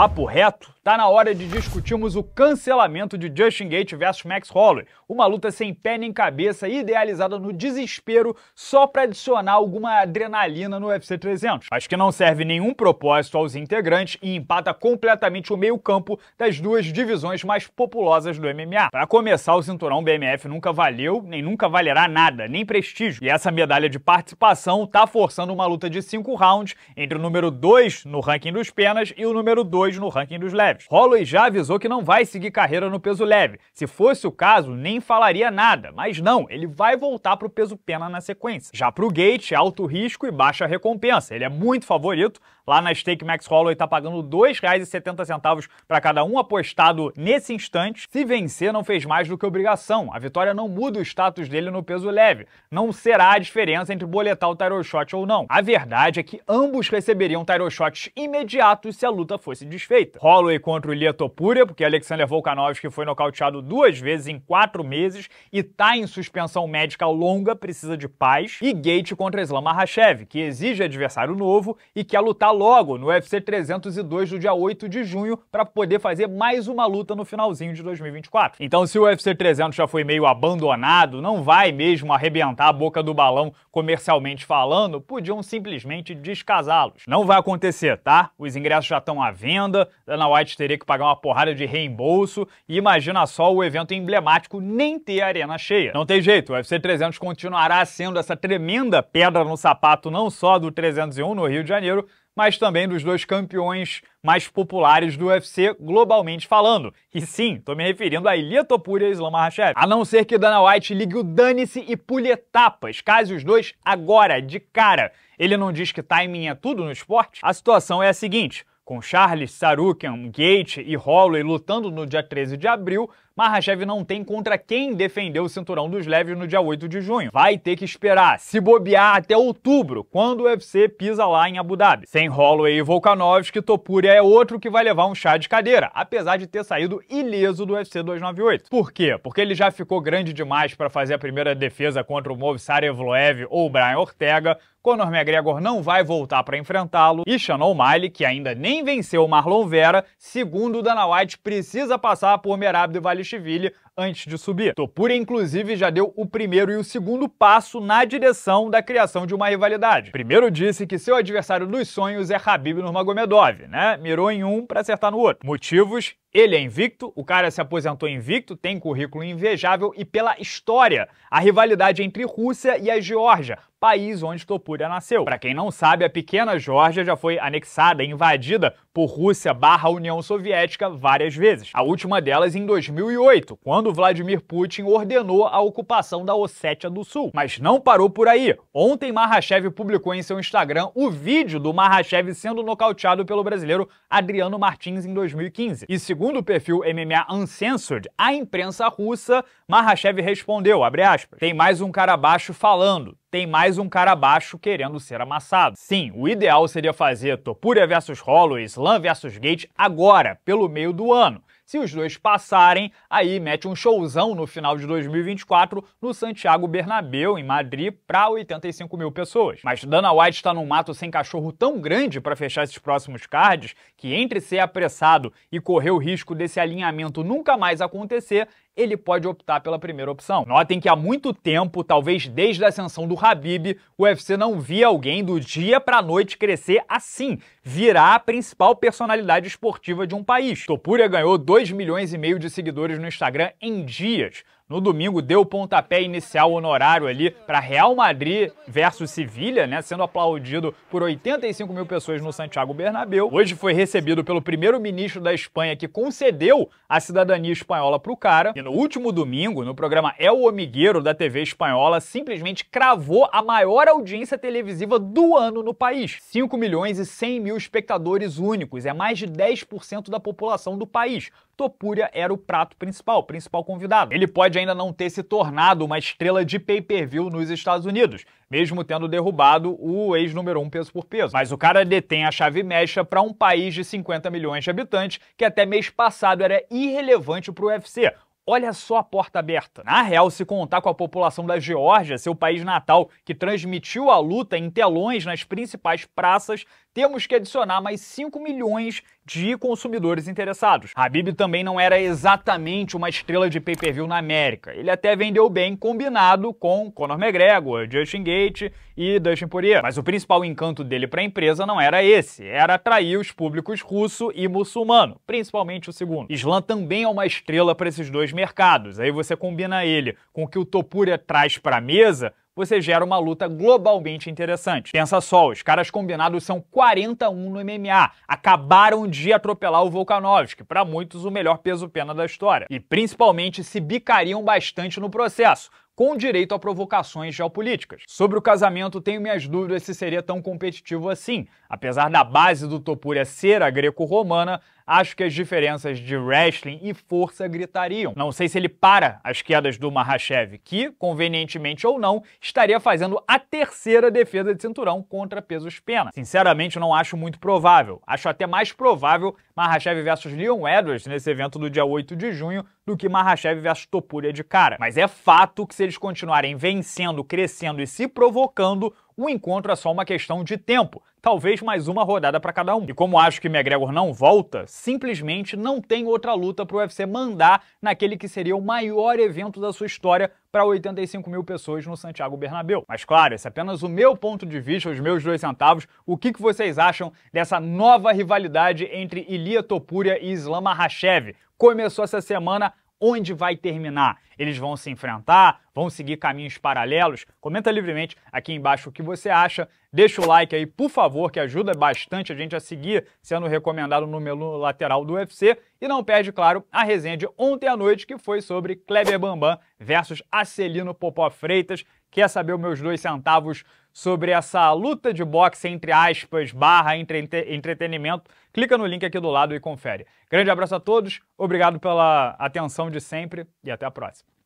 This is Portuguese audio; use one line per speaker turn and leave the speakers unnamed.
Papo reto, tá na hora de discutirmos o cancelamento de Justin Gate versus Max Holloway, uma luta sem pé nem cabeça idealizada no desespero só para adicionar alguma adrenalina no UFC 300, mas que não serve nenhum propósito aos integrantes e empata completamente o meio-campo das duas divisões mais populosas do MMA. Para começar, o cinturão BMF nunca valeu, nem nunca valerá nada, nem prestígio. E essa medalha de participação tá forçando uma luta de cinco rounds entre o número 2 no ranking dos penas e o número 2 2 no ranking dos leves. Holloway já avisou que não vai seguir carreira no peso leve. Se fosse o caso, nem falaria nada, mas não, ele vai voltar para o peso pena na sequência. Já para o Gate, alto risco e baixa recompensa. Ele é muito favorito. Lá na stake, Max Holloway está pagando R$ 2,70 para cada um apostado nesse instante. Se vencer, não fez mais do que obrigação. A vitória não muda o status dele no peso leve. Não será a diferença entre boletar o title shot ou não. A verdade é que ambos receberiam title shots imediatos se a luta fosse desfeita. Holloway contra o Ilia Topuria, porque Alexander Volkanovski foi nocauteado duas vezes em quatro meses e está em suspensão médica longa, precisa de paz. E Gate contra Islam Makhachev, que exige adversário novo e quer lutar logo no UFC 302 do dia 8 de junho para poder fazer mais uma luta no finalzinho de 2024. Então, se o UFC 300 já foi meio abandonado, não vai mesmo arrebentar a boca do balão comercialmente falando, podiam simplesmente descasá-los. Não vai acontecer, tá? Os ingressos já estão à venda venda, Dana White teria que pagar uma porrada de reembolso e imagina só o evento emblemático nem ter arena cheia. Não tem jeito, o UFC 300 continuará sendo essa tremenda pedra no sapato não só do 301 no Rio de Janeiro, mas também dos dois campeões mais populares do UFC globalmente falando. E sim, estou me referindo a Ilia Topuria e Islam Makhachev. A não ser que Dana White ligue o dane-se e pule etapas, case os dois agora, de cara. Ele não diz que timing é tudo no esporte? A situação é a seguinte, com Charles, Sarukian, Gate e Holloway lutando no dia 13 de abril, Mahashev não tem contra quem defendeu o cinturão dos leves no dia 8 de junho. Vai ter que esperar, se bobear até outubro, quando o UFC pisa lá em Abu Dhabi. Sem Holloway e Volkanovski, Topuria é outro que vai levar um chá de cadeira, apesar de ter saído ileso do UFC 298. Por quê? Porque ele já ficou grande demais para fazer a primeira defesa contra o Movsar Evloev ou o Brian Ortega, Conor McGregor não vai voltar para enfrentá-lo e Sean O'Malley, que ainda nem venceu o Marlon Vera, segundo Dana White, precisa passar por Merab de Vale Chivilha antes de subir. Topuria, inclusive, já deu o primeiro e o segundo passo na direção da criação de uma rivalidade. Primeiro disse que seu adversário dos sonhos é Habib Nurmagomedov, né? Mirou em um para acertar no outro. Motivos ele é invicto, o cara se aposentou invicto, tem currículo invejável e pela história, a rivalidade entre Rússia e a Geórgia, país onde Topuria nasceu. Para quem não sabe, a pequena Geórgia já foi anexada, invadida por Rússia/União Soviética várias vezes. A última delas em 2008, quando quando Vladimir Putin ordenou a ocupação da Ossétia do Sul. Mas não parou por aí. Ontem, Marrachev publicou em seu Instagram o vídeo do Marrachev sendo nocauteado pelo brasileiro Adriano Martins em 2015. E segundo o perfil MMA Uncensored, a imprensa russa, Marrachev respondeu, aspas, tem mais um cara abaixo falando, tem mais um cara abaixo querendo ser amassado. Sim, o ideal seria fazer Topuria versus Holloway, Slam versus Gate agora, pelo meio do ano. Se os dois passarem, aí mete um showzão no final de 2024 no Santiago Bernabéu, em Madrid, para 85 mil pessoas. Mas Dana White está num mato sem cachorro tão grande para fechar esses próximos cards que entre ser apressado e correr o risco desse alinhamento nunca mais acontecer, ele pode optar pela primeira opção. Notem que há muito tempo, talvez desde a ascensão do Habib, o UFC não via alguém do dia para noite crescer assim, virar a principal personalidade esportiva de um país. Topuria ganhou 2 milhões e meio de seguidores no Instagram em dias no domingo deu o pontapé inicial honorário ali para Real Madrid versus Sevilha, né, sendo aplaudido por 85 mil pessoas no Santiago Bernabéu. Hoje foi recebido pelo primeiro-ministro da Espanha que concedeu a cidadania espanhola para o cara. E no último domingo, no programa É o Omigueiro da TV espanhola, simplesmente cravou a maior audiência televisiva do ano no país. 5 milhões e 100 mil espectadores únicos, é mais de 10% da população do país. Topuria era o prato principal, principal convidado. Ele pode ainda não ter se tornado uma estrela de pay-per-view nos Estados Unidos, mesmo tendo derrubado o ex-número um peso por peso. Mas o cara detém a chave mecha para um país de 50 milhões de habitantes, que até mês passado era irrelevante para o UFC, Olha só a porta aberta. Na real, se contar com a população da Geórgia, seu país natal, que transmitiu a luta em telões nas principais praças, temos que adicionar mais 5 milhões de consumidores interessados. Habib também não era exatamente uma estrela de pay-per-view na América. Ele até vendeu bem combinado com Conor McGregor, Justin Gate e Dustin Poirier. Mas o principal encanto dele para a empresa não era esse, era atrair os públicos russo e muçulmano, principalmente o segundo. Islam também é uma estrela para esses dois mercados. Aí você combina ele com o que o Topuria traz para a mesa, você gera uma luta globalmente interessante. Pensa só, os caras combinados são 41 no MMA, acabaram de atropelar o Volkanovski, para muitos o melhor peso-pena da história. E principalmente se bicariam bastante no processo, com direito a provocações geopolíticas. Sobre o casamento, tenho minhas dúvidas se seria tão competitivo assim. Apesar da base do Topuria ser a greco-romana, acho que as diferenças de wrestling e força gritariam. Não sei se ele para as quedas do Mahashev, que, convenientemente ou não, estaria fazendo a terceira defesa de cinturão contra pesos pena. Sinceramente, não acho muito provável. Acho até mais provável Mahashev versus Leon Edwards nesse evento do dia 8 de junho do que Mahashev versus Topuria de cara. Mas é fato que se eles continuarem vencendo, crescendo e se provocando, o encontro é só uma questão de tempo, talvez mais uma rodada para cada um. E como acho que McGregor não volta, simplesmente não tem outra luta para o UFC mandar naquele que seria o maior evento da sua história para 85 mil pessoas no Santiago Bernabéu. Mas claro, esse é apenas o meu ponto de vista, os meus dois centavos. O que, que vocês acham dessa nova rivalidade entre Ilia Topuria e Islam Makhachev? Começou essa semana onde vai terminar? Eles vão se enfrentar? Vão seguir caminhos paralelos? Comenta livremente aqui embaixo o que você acha. Deixa o like aí, por favor, que ajuda bastante a gente a seguir sendo recomendado no menu lateral do UFC. E não perde, claro, a resenha de ontem à noite, que foi sobre Kleber Bambam versus Acelino Popó Freitas quer saber os meus dois centavos sobre essa luta de boxe entre aspas, barra, entre entretenimento, clica no link aqui do lado e confere. Grande abraço a todos, obrigado pela atenção de sempre e até a próxima.